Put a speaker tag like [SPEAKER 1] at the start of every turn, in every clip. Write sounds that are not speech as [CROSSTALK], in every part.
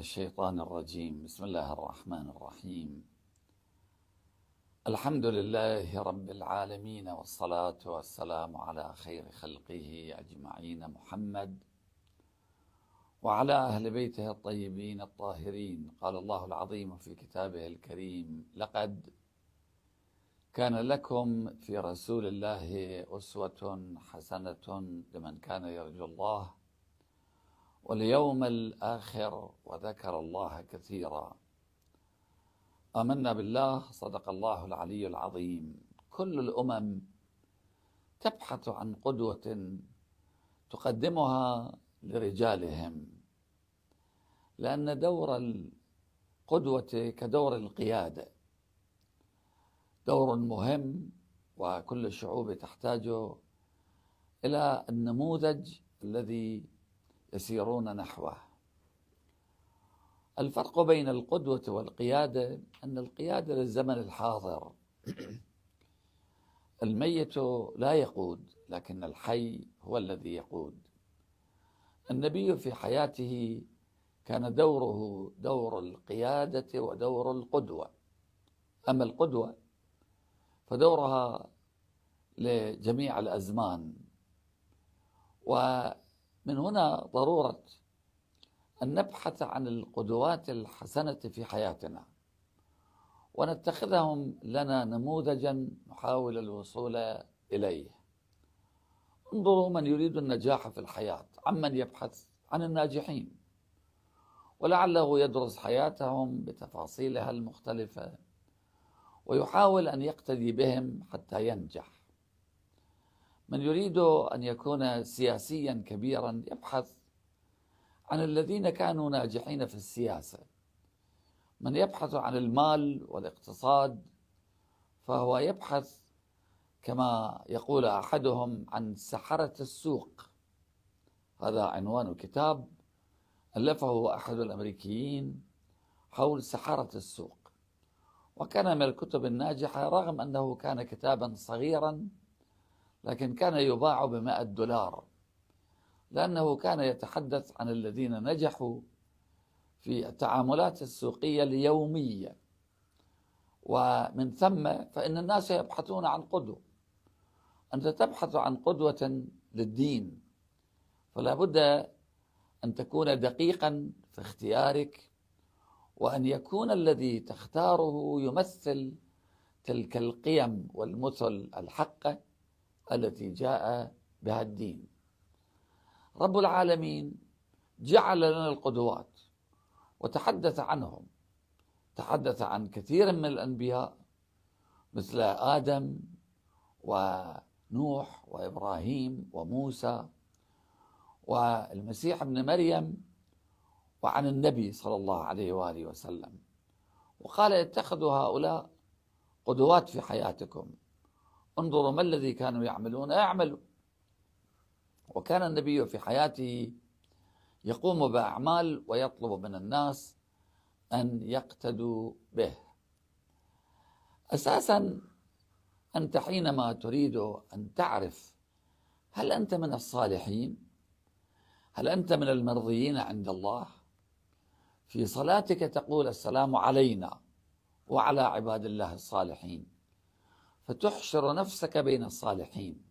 [SPEAKER 1] الشيطان الرجيم بسم الله الرحمن الرحيم الحمد لله رب العالمين والصلاة والسلام على خير خلقه أجمعين محمد وعلى أهل بيته الطيبين الطاهرين قال الله العظيم في كتابه الكريم لقد كان لكم في رسول الله أسوة حسنة لمن كان يرجو الله واليوم الآخر وذكر الله كثيرا آمنا بالله صدق الله العلي العظيم كل الأمم تبحث عن قدوة تقدمها لرجالهم لأن دور القدوة كدور القيادة دور مهم وكل الشعوب تحتاجه إلى النموذج الذي يسيرون نحوه الفرق بين القدوة والقيادة أن القيادة للزمن الحاضر [CLEARS THROAT] الميت لا يقود لكن الحي هو الذي يقود النبي في حياته كان دوره دور القيادة ودور القدوة أما القدوة فدورها لجميع الأزمان و من هنا ضرورة أن نبحث عن القدوات الحسنة في حياتنا ونتخذهم لنا نموذجا نحاول الوصول إليه انظروا من يريد النجاح في الحياة عمن يبحث عن الناجحين ولعله يدرس حياتهم بتفاصيلها المختلفة
[SPEAKER 2] ويحاول أن
[SPEAKER 1] يقتدي بهم حتى ينجح من يريد أن يكون سياسيا كبيرا يبحث عن الذين كانوا ناجحين في السياسة من يبحث عن المال والاقتصاد فهو يبحث كما يقول أحدهم عن سحرة السوق هذا عنوان كتاب ألفه أحد الأمريكيين حول سحرة السوق وكان من الكتب الناجحة رغم أنه كان كتابا صغيرا لكن كان يباع بمائة دولار لأنه كان يتحدث عن الذين نجحوا في التعاملات السوقية اليومية ومن ثم فإن الناس يبحثون عن قدوة أنت تبحث عن قدوة للدين فلا بد أن تكون دقيقا في اختيارك وأن يكون الذي تختاره يمثل تلك القيم والمثل الحقه التي جاء بها الدين رب العالمين جعل لنا القدوات وتحدث عنهم تحدث عن كثير من الانبياء مثل ادم ونوح وابراهيم وموسى والمسيح ابن مريم وعن النبي صلى الله عليه واله وسلم وقال اتخذوا هؤلاء قدوات في حياتكم انظروا ما الذي كانوا يعملون اعملوا وكان النبي في حياته يقوم باعمال ويطلب من الناس ان يقتدوا به اساسا انت حينما تريد ان تعرف هل انت من الصالحين هل انت من المرضيين عند الله في صلاتك تقول السلام علينا وعلى عباد الله الصالحين فتحشر نفسك بين الصالحين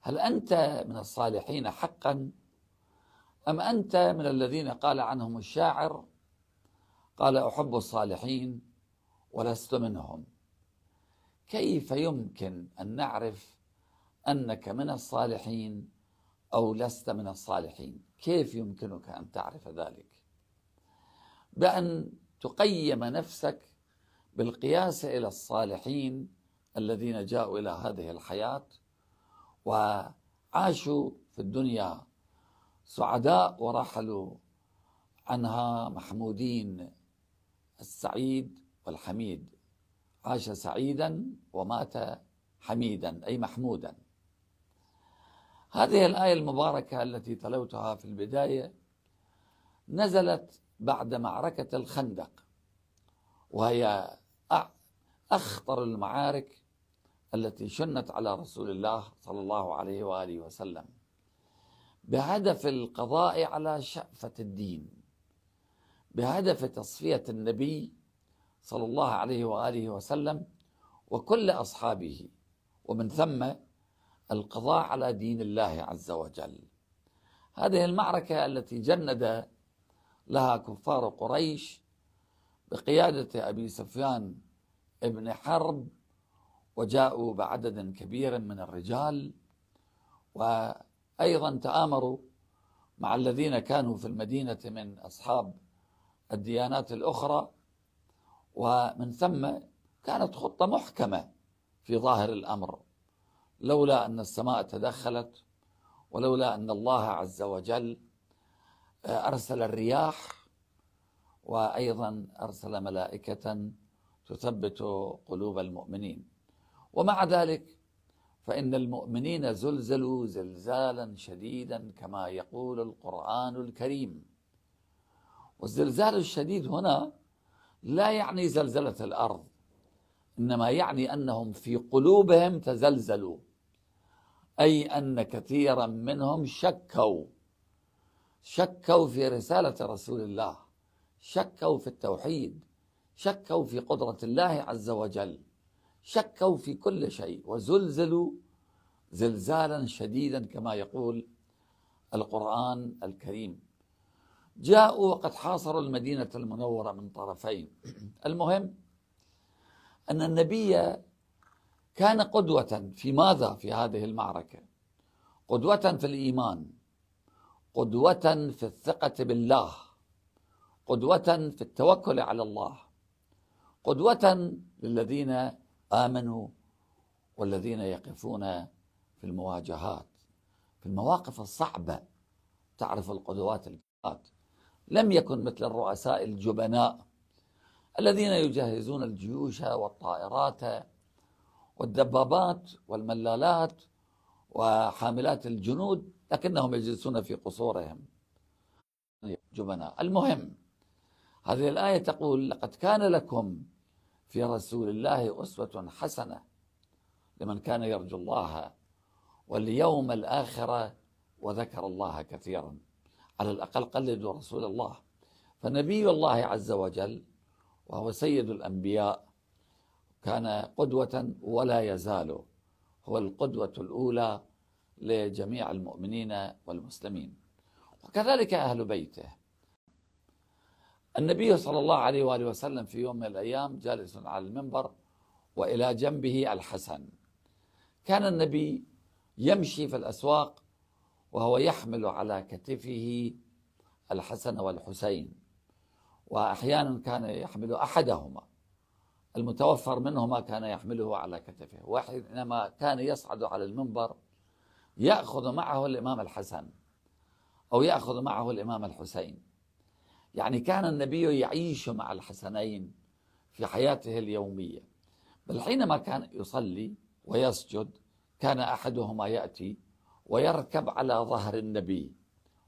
[SPEAKER 1] هل أنت من الصالحين حقا أم أنت من الذين قال عنهم الشاعر قال أحب الصالحين ولست منهم كيف يمكن أن نعرف أنك من الصالحين أو لست من الصالحين كيف يمكنك أن تعرف ذلك بأن تقيم نفسك بالقياس إلى الصالحين الذين جاءوا إلى هذه الحياة وعاشوا في الدنيا سعداء ورحلوا عنها محمودين السعيد والحميد عاش سعيدا ومات حميدا أي محمودا
[SPEAKER 2] هذه الآية
[SPEAKER 1] المباركة التي تلوتها في البداية نزلت بعد معركة الخندق وهي أخطر المعارك التي شنت على رسول الله صلى الله عليه واله وسلم بهدف القضاء على شأفة الدين بهدف تصفية النبي صلى الله عليه واله وسلم وكل اصحابه ومن ثم القضاء على دين الله عز وجل. هذه المعركه التي جند لها كفار قريش بقياده ابي سفيان ابن حرب وجاءوا بعدد كبير من الرجال وأيضا تآمروا مع الذين كانوا في المدينة من أصحاب الديانات الأخرى ومن ثم كانت خطة محكمة في ظاهر الأمر لولا أن السماء تدخلت ولولا أن الله عز وجل آه، أرسل الرياح وأيضا أرسل ملائكة تثبت قلوب المؤمنين ومع ذلك فإن المؤمنين زلزلوا زلزالا شديدا كما يقول القرآن الكريم والزلزال الشديد هنا لا يعني زلزلة الأرض إنما يعني أنهم في قلوبهم تزلزلوا أي أن كثيرا منهم شكوا شكوا في رسالة رسول الله شكوا في التوحيد شكوا في قدرة الله عز وجل شكوا في كل شيء وزلزلوا زلزالا شديدا كما يقول القرآن الكريم جاءوا وقد حاصروا المدينة المنورة من طرفين المهم أن النبي كان قدوة في ماذا في هذه المعركة قدوة في الإيمان قدوة في الثقة بالله قدوة في التوكل على الله قدوة للذين آمنوا والذين يقفون في المواجهات في المواقف الصعبة تعرف القدوات الجهات لم يكن مثل الرؤساء الجبناء الذين يجهزون الجيوش والطائرات والدبابات والملالات وحاملات الجنود لكنهم يجلسون في قصورهم جبناء المهم هذه الآية تقول لقد كان لكم في رسول الله أسوة حسنة لمن كان يرجو الله واليوم الاخر وذكر الله كثيرا على الأقل قلدوا رسول الله فنبي الله عز وجل وهو سيد الأنبياء كان قدوة ولا يزال هو القدوة الأولى لجميع المؤمنين والمسلمين وكذلك أهل بيته
[SPEAKER 2] النبي صلى الله
[SPEAKER 1] عليه وآله وسلم في يوم من الأيام جالس على المنبر وإلى جنبه الحسن كان النبي يمشي في الأسواق وهو يحمل على كتفه الحسن والحسين وأحيانا كان يحمل أحدهما المتوفر منهما كان يحمله على كتفه وحينما كان يصعد على المنبر يأخذ معه الإمام الحسن أو يأخذ معه الإمام الحسين يعني كان النبي يعيش مع الحسنين في حياته اليومية بل حينما كان يصلي ويسجد كان أحدهما يأتي ويركب على ظهر النبي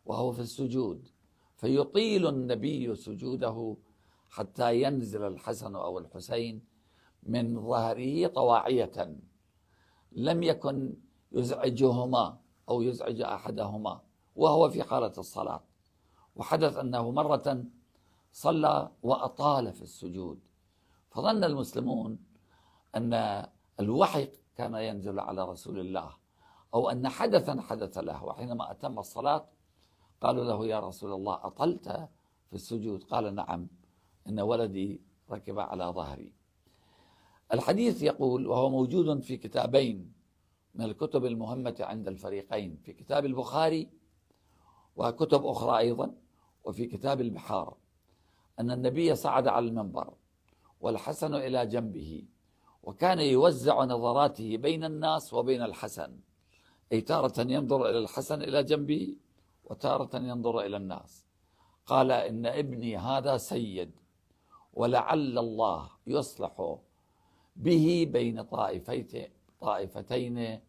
[SPEAKER 1] وهو في السجود فيطيل النبي سجوده حتى ينزل الحسن أو الحسين من ظهره طواعية لم يكن يزعجهما أو يزعج أحدهما وهو في حالة الصلاة وحدث أنه مرة صلى وأطال في السجود فظن المسلمون أن الوحي كان ينزل على رسول الله أو أن حدثا حدث له وحينما أتم الصلاة قالوا له يا رسول الله أطلت في السجود قال نعم إن ولدي ركب على ظهري الحديث يقول وهو موجود في كتابين من الكتب المهمة عند الفريقين في كتاب البخاري وكتب أخرى أيضا وفي كتاب البحار أن النبي صعد على المنبر والحسن إلى جنبه وكان يوزع نظراته بين الناس وبين الحسن أي تارة ينظر إلى الحسن إلى جنبه وتارة ينظر إلى الناس قال إن ابني هذا سيد ولعل الله يصلح به بين طائفتين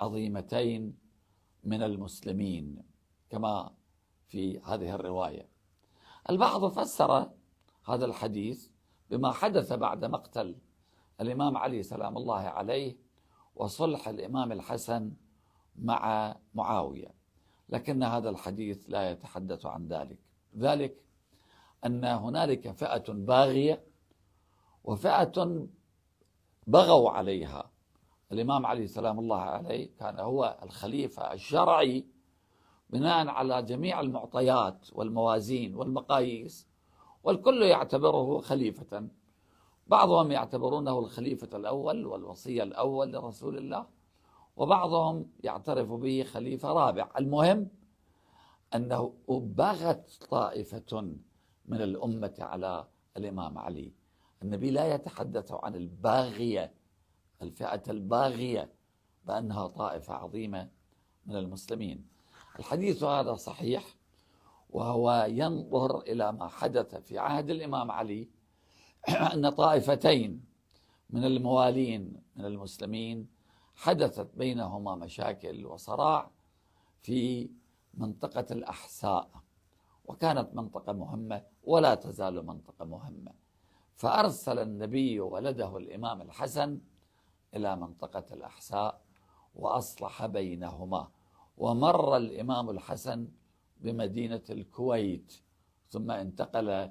[SPEAKER 1] عظيمتين من المسلمين كما في هذه الرواية البعض فسر هذا الحديث بما حدث بعد مقتل الإمام علي سلام الله عليه وصلح الإمام الحسن مع معاوية لكن هذا الحديث لا يتحدث عن ذلك ذلك أن هنالك فئة باغية وفئة بغوا عليها الإمام علي سلام الله عليه كان هو الخليفة الشرعي بناء على جميع المعطيات والموازين والمقاييس والكل يعتبره خليفة بعضهم يعتبرونه الخليفة الأول والوصي الأول لرسول الله وبعضهم يعترف به خليفة رابع المهم أنه بغت طائفة من الأمة على الإمام علي النبي لا يتحدث عن الباغية الفئة الباغية بأنها طائفة عظيمة من المسلمين الحديث هذا صحيح وهو ينظر إلى ما حدث في عهد الإمام علي [CLEARS THROAT] أن طائفتين من الموالين من المسلمين حدثت بينهما مشاكل وصراع في منطقة الأحساء وكانت منطقة مهمة ولا تزال منطقة مهمة فأرسل النبي ولده الإمام الحسن إلى منطقة الأحساء وأصلح بينهما ومر الإمام الحسن بمدينة الكويت ثم انتقل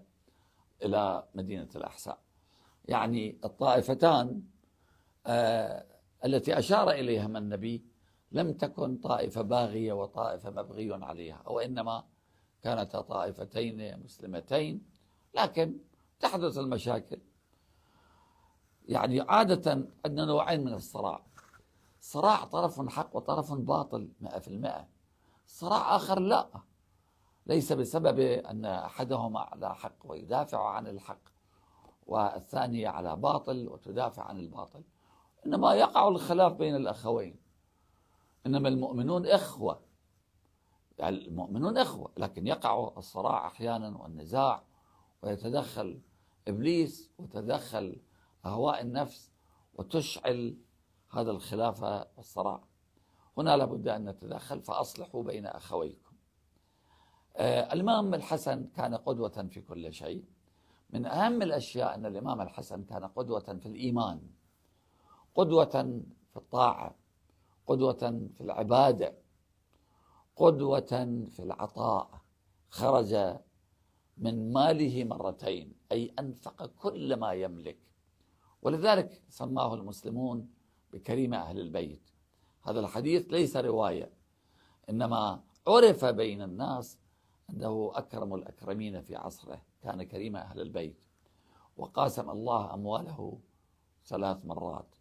[SPEAKER 1] إلى مدينة الأحساء يعني الطائفتان آه، التي أشار إليهما النبي لم تكن طائفة باغية وطائفة مبغي عليها وإنما كانتا طائفتين مسلمتين لكن تحدث المشاكل يعني عادة عندنا نوعين من الصراع صراع طرف حق وطرف باطل 100% صراع آخر لا ليس بسبب أن أحدهما على حق ويدافع عن الحق والثاني على باطل وتدافع عن الباطل إنما يقع الخلاف بين الأخوين إنما المؤمنون إخوة المؤمنون إخوة لكن يقع الصراع أحيانا والنزاع ويتدخل إبليس وتدخل أهواء النفس وتشعل هذا الخلافة والصراع هنا لابد أن نتدخل فأصلحوا بين أخويكم آه، الإمام الحسن كان قدوة في كل شيء من أهم الأشياء أن الإمام الحسن كان قدوة في الإيمان قدوة في الطاعة قدوة في العبادة قدوة في العطاء خرج من ماله مرتين أي أنفق كل ما يملك ولذلك سماه المسلمون بكريم أهل البيت هذا الحديث ليس رواية إنما عرف بين الناس أنه أكرم الأكرمين في عصره كان كريم أهل البيت وقاسم الله أمواله ثلاث مرات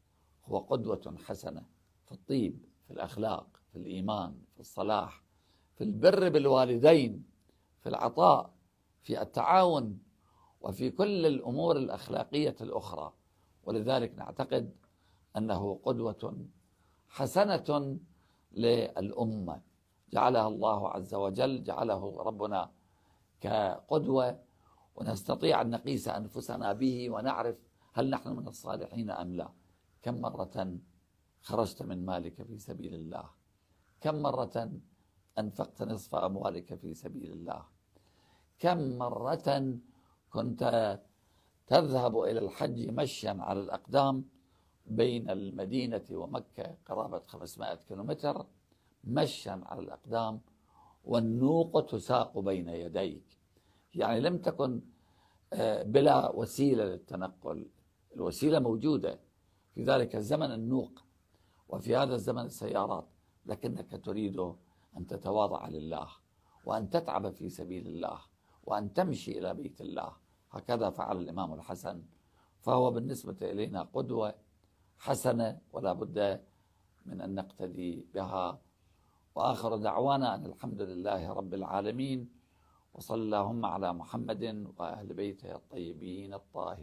[SPEAKER 1] هو قدوة حسنة في الطيب في الأخلاق في الإيمان في الصلاح في البر بالوالدين في العطاء في التعاون وفي كل الأمور الأخلاقية الأخرى ولذلك نعتقد أنه قدوة حسنة للأمة جعلها الله عز وجل جعله ربنا كقدوة ونستطيع أن نقيس أنفسنا به ونعرف هل نحن من الصالحين أم لا كم مرة خرجت من مالك في سبيل الله كم مرة أنفقت نصف أموالك في سبيل الله كم مرة كنت تذهب إلى الحج مشيا على الأقدام بين المدينة ومكة قرابة 500 كيلومتر مشيا على الأقدام والنوق تساق بين يديك يعني لم تكن آه، بلا وسيلة للتنقل الوسيلة موجودة في ذلك الزمن النوق وفي هذا الزمن السيارات لكنك تريد أن تتواضع لله وأن تتعب في سبيل الله وأن تمشي إلى بيت الله هكذا فعل الإمام الحسن فهو بالنسبة إلينا قدوة حسنة ولا بد من أن نقتدي بها وآخر دعوانا أن الحمد لله رب العالمين وصلى اللهم على محمد وأهل بيته الطيبين الطاهرين